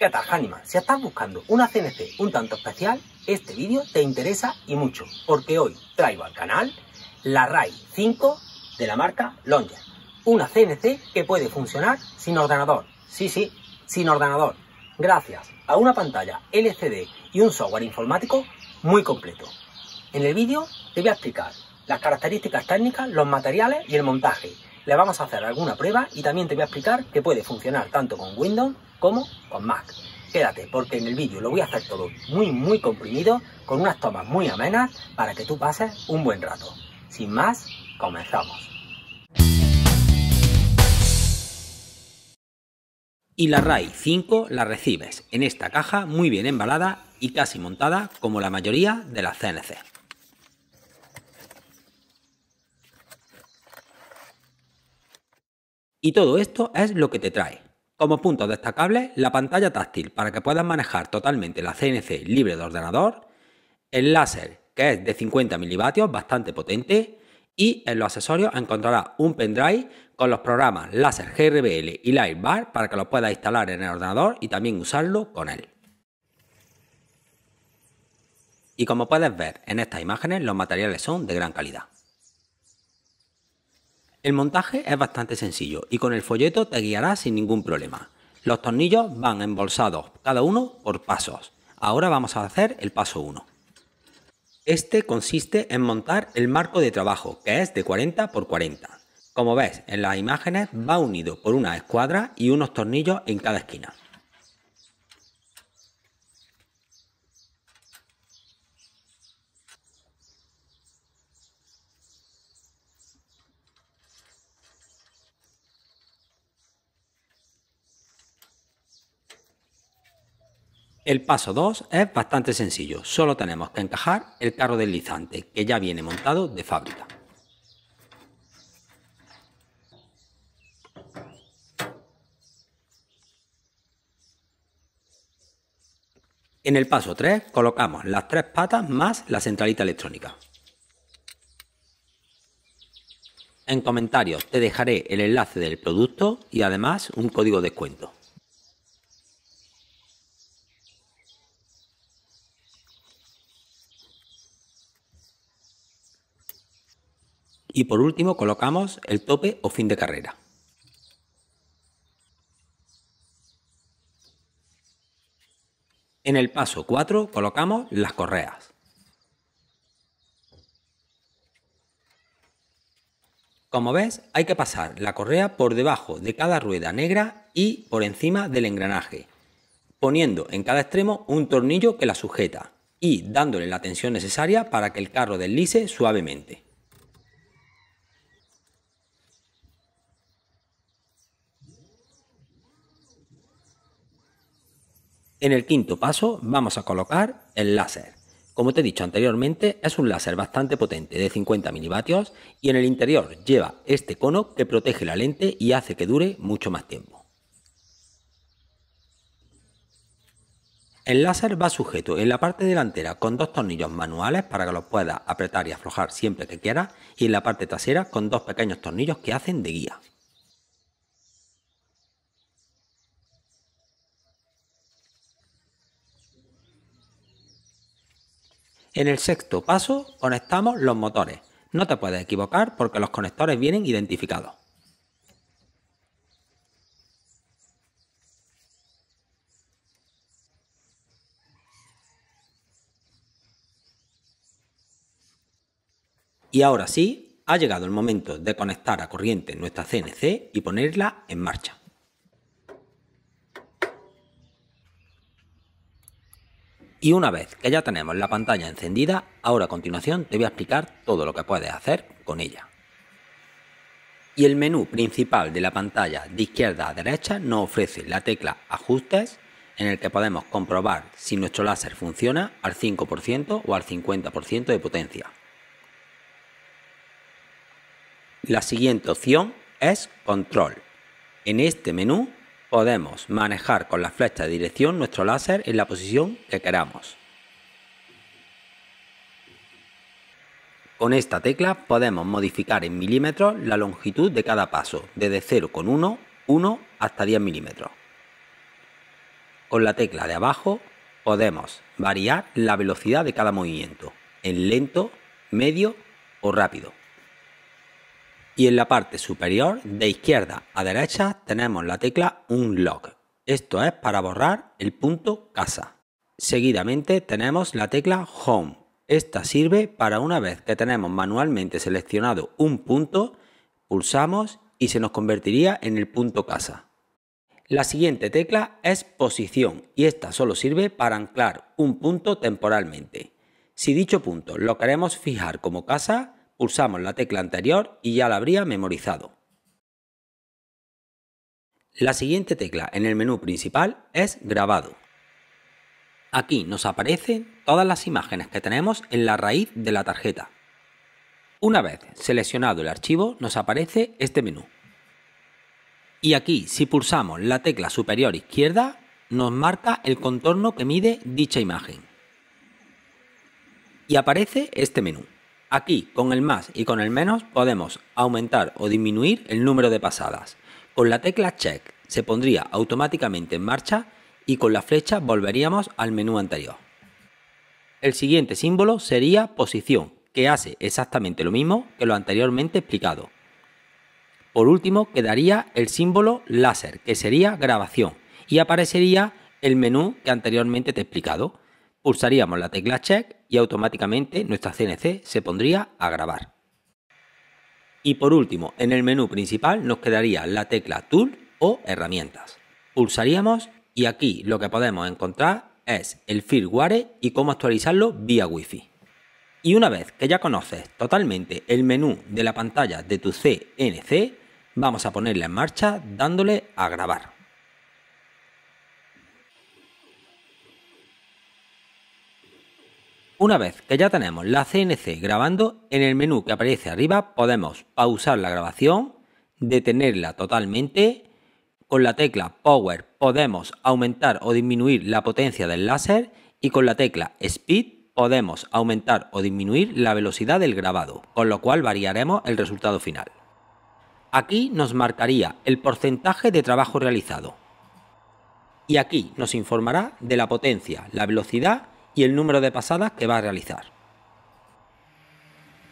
¿Qué tal Hanniman? si estás buscando una CNC un tanto especial, este vídeo te interesa y mucho, porque hoy traigo al canal la RAI 5 de la marca Longer. Una CNC que puede funcionar sin ordenador, sí, sí, sin ordenador, gracias a una pantalla LCD y un software informático muy completo. En el vídeo te voy a explicar las características técnicas, los materiales y el montaje, le vamos a hacer alguna prueba y también te voy a explicar que puede funcionar tanto con Windows como con Mac. Quédate porque en el vídeo lo voy a hacer todo muy muy comprimido con unas tomas muy amenas para que tú pases un buen rato. Sin más, comenzamos. Y la RAI 5 la recibes en esta caja muy bien embalada y casi montada como la mayoría de las CNC. Y todo esto es lo que te trae. Como puntos destacables, la pantalla táctil para que puedas manejar totalmente la CNC libre de ordenador, el láser que es de 50 mW bastante potente, y en los accesorios encontrarás un pendrive con los programas Láser GRBL y Lightbar para que lo puedas instalar en el ordenador y también usarlo con él. Y como puedes ver en estas imágenes, los materiales son de gran calidad. El montaje es bastante sencillo y con el folleto te guiará sin ningún problema. Los tornillos van embolsados, cada uno por pasos. Ahora vamos a hacer el paso 1. Este consiste en montar el marco de trabajo, que es de 40 x 40. Como ves en las imágenes, va unido por una escuadra y unos tornillos en cada esquina. El paso 2 es bastante sencillo, solo tenemos que encajar el carro deslizante que ya viene montado de fábrica. En el paso 3 colocamos las tres patas más la centralita electrónica. En comentarios te dejaré el enlace del producto y además un código de descuento. Y por último colocamos el tope o fin de carrera. En el paso 4 colocamos las correas. Como ves, hay que pasar la correa por debajo de cada rueda negra y por encima del engranaje, poniendo en cada extremo un tornillo que la sujeta y dándole la tensión necesaria para que el carro deslice suavemente. En el quinto paso vamos a colocar el láser. Como te he dicho anteriormente, es un láser bastante potente de 50 mW y en el interior lleva este cono que protege la lente y hace que dure mucho más tiempo. El láser va sujeto en la parte delantera con dos tornillos manuales para que los puedas apretar y aflojar siempre que quieras y en la parte trasera con dos pequeños tornillos que hacen de guía. En el sexto paso conectamos los motores. No te puedes equivocar porque los conectores vienen identificados. Y ahora sí, ha llegado el momento de conectar a corriente nuestra CNC y ponerla en marcha. Y una vez que ya tenemos la pantalla encendida, ahora a continuación te voy a explicar todo lo que puedes hacer con ella. Y el menú principal de la pantalla de izquierda a derecha nos ofrece la tecla ajustes en el que podemos comprobar si nuestro láser funciona al 5% o al 50% de potencia. La siguiente opción es control. En este menú podemos manejar con la flecha de dirección nuestro láser en la posición que queramos. Con esta tecla podemos modificar en milímetros la longitud de cada paso, desde 0,1, 1 hasta 10 milímetros. Con la tecla de abajo podemos variar la velocidad de cada movimiento, en lento, medio o rápido y en la parte superior, de izquierda a derecha, tenemos la tecla Unlock. Esto es para borrar el punto casa. Seguidamente tenemos la tecla Home. Esta sirve para una vez que tenemos manualmente seleccionado un punto, pulsamos y se nos convertiría en el punto casa. La siguiente tecla es posición y esta solo sirve para anclar un punto temporalmente. Si dicho punto lo queremos fijar como casa, pulsamos la tecla anterior y ya la habría memorizado. La siguiente tecla en el menú principal es Grabado. Aquí nos aparecen todas las imágenes que tenemos en la raíz de la tarjeta. Una vez seleccionado el archivo nos aparece este menú. Y aquí si pulsamos la tecla superior izquierda nos marca el contorno que mide dicha imagen. Y aparece este menú. Aquí, con el más y con el menos, podemos aumentar o disminuir el número de pasadas. Con la tecla Check se pondría automáticamente en marcha y con la flecha volveríamos al menú anterior. El siguiente símbolo sería posición, que hace exactamente lo mismo que lo anteriormente explicado. Por último quedaría el símbolo láser, que sería grabación, y aparecería el menú que anteriormente te he explicado. Pulsaríamos la tecla check y automáticamente nuestra CNC se pondría a grabar. Y por último, en el menú principal nos quedaría la tecla Tool o Herramientas. Pulsaríamos y aquí lo que podemos encontrar es el firmware y cómo actualizarlo vía Wi-Fi. Y una vez que ya conoces totalmente el menú de la pantalla de tu CNC, vamos a ponerla en marcha dándole a grabar. Una vez que ya tenemos la CNC grabando, en el menú que aparece arriba podemos pausar la grabación, detenerla totalmente, con la tecla Power podemos aumentar o disminuir la potencia del láser y con la tecla Speed podemos aumentar o disminuir la velocidad del grabado, con lo cual variaremos el resultado final. Aquí nos marcaría el porcentaje de trabajo realizado. Y aquí nos informará de la potencia, la velocidad y el número de pasadas que va a realizar.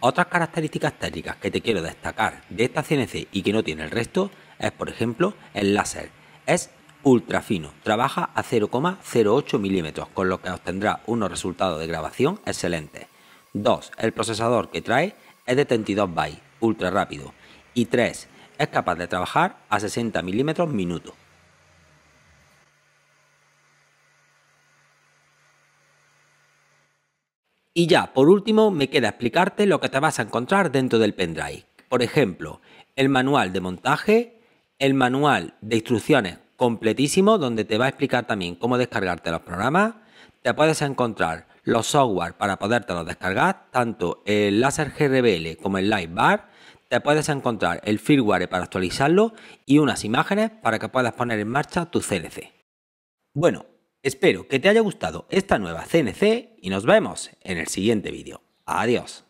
Otras características técnicas que te quiero destacar de esta CNC y que no tiene el resto es, por ejemplo, el láser. Es ultra fino, trabaja a 0,08 milímetros, con lo que obtendrá unos resultados de grabación excelentes. 2. El procesador que trae es de 32 bytes, ultra rápido. Y 3. Es capaz de trabajar a 60 milímetros minuto. Y ya, por último, me queda explicarte lo que te vas a encontrar dentro del pendrive. Por ejemplo, el manual de montaje, el manual de instrucciones completísimo, donde te va a explicar también cómo descargarte los programas. Te puedes encontrar los software para podértelos descargar, tanto el Laser GRBL como el Lightbar. Te puedes encontrar el firmware para actualizarlo y unas imágenes para que puedas poner en marcha tu cnc. Bueno, Espero que te haya gustado esta nueva CNC y nos vemos en el siguiente vídeo. Adiós.